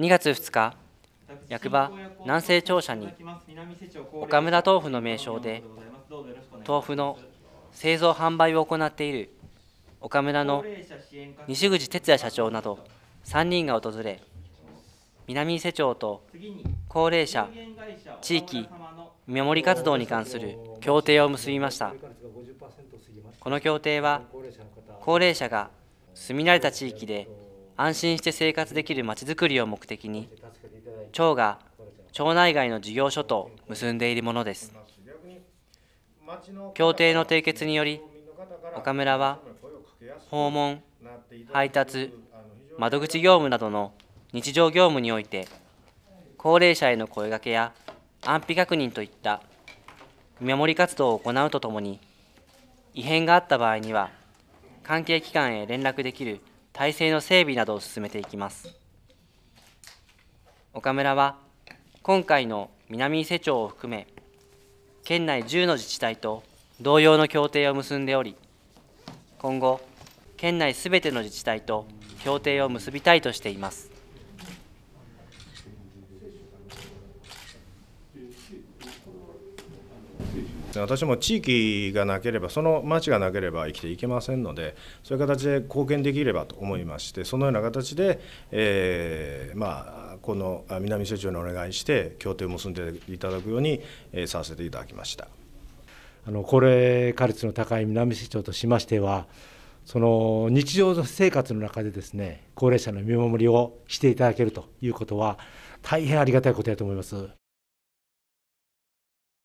2月2日役場南西庁舎に岡村豆腐の名称で豆腐の製造販売を行っている岡村の西口哲也社長など3人が訪れ南伊勢町と高齢者地域見守り活動に関する協定を結びましたこの協定は高齢者が住み慣れた地域で安心して生活できるまちづくりを目的に、町が町内外の事業所と結んでいるものです。協定の締結により、岡村は訪問、配達、窓口業務などの日常業務において、高齢者への声がけや安否確認といった見守り活動を行うとともに、異変があった場合には、関係機関へ連絡できる体制の整備などを進めていきます岡村は今回の南伊勢町を含め県内10の自治体と同様の協定を結んでおり今後県内すべての自治体と協定を結びたいとしています私も地域がなければその町がなければ生きていけませんのでそういう形で貢献できればと思いましてそのような形で、えー、まあ、この南社長にお願いして協定を結んでいただくように、えー、させていただきましたあの高齢化率の高い南社長としましてはその日常生活の中でですね高齢者の見守りをしていただけるということは大変ありがたいことだと思います。